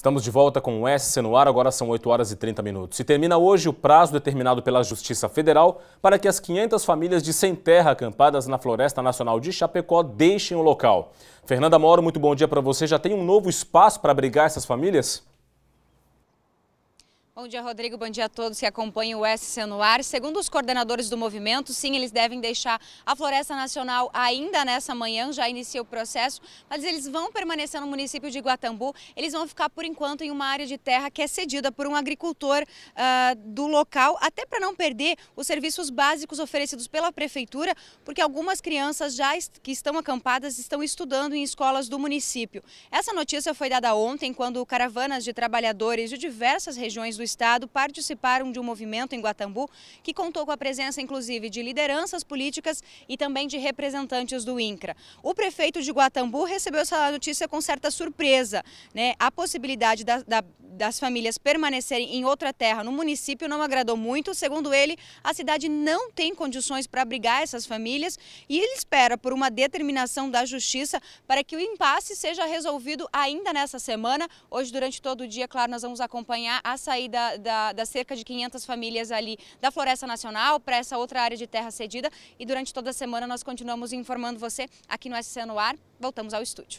Estamos de volta com o SC no ar, agora são 8 horas e 30 minutos. E termina hoje o prazo determinado pela Justiça Federal para que as 500 famílias de sem terra acampadas na Floresta Nacional de Chapecó deixem o local. Fernanda Moro, muito bom dia para você. Já tem um novo espaço para abrigar essas famílias? Bom dia, Rodrigo. Bom dia a todos que acompanham o SC no ar. Segundo os coordenadores do movimento, sim, eles devem deixar a Floresta Nacional ainda nessa manhã, já inicia o processo, mas eles vão permanecer no município de Guatambu. Eles vão ficar, por enquanto, em uma área de terra que é cedida por um agricultor uh, do local, até para não perder os serviços básicos oferecidos pela prefeitura, porque algumas crianças já est que estão acampadas estão estudando em escolas do município. Essa notícia foi dada ontem, quando caravanas de trabalhadores de diversas regiões do Estado participaram de um movimento em Guatambu que contou com a presença, inclusive, de lideranças políticas e também de representantes do INCRA. O prefeito de Guatambu recebeu essa notícia com certa surpresa, né? A possibilidade da, da das famílias permanecerem em outra terra no município não agradou muito. Segundo ele, a cidade não tem condições para abrigar essas famílias e ele espera por uma determinação da justiça para que o impasse seja resolvido ainda nessa semana. Hoje, durante todo o dia, claro, nós vamos acompanhar a saída da, das cerca de 500 famílias ali da Floresta Nacional para essa outra área de terra cedida e durante toda a semana nós continuamos informando você aqui no SC no Ar. Voltamos ao estúdio.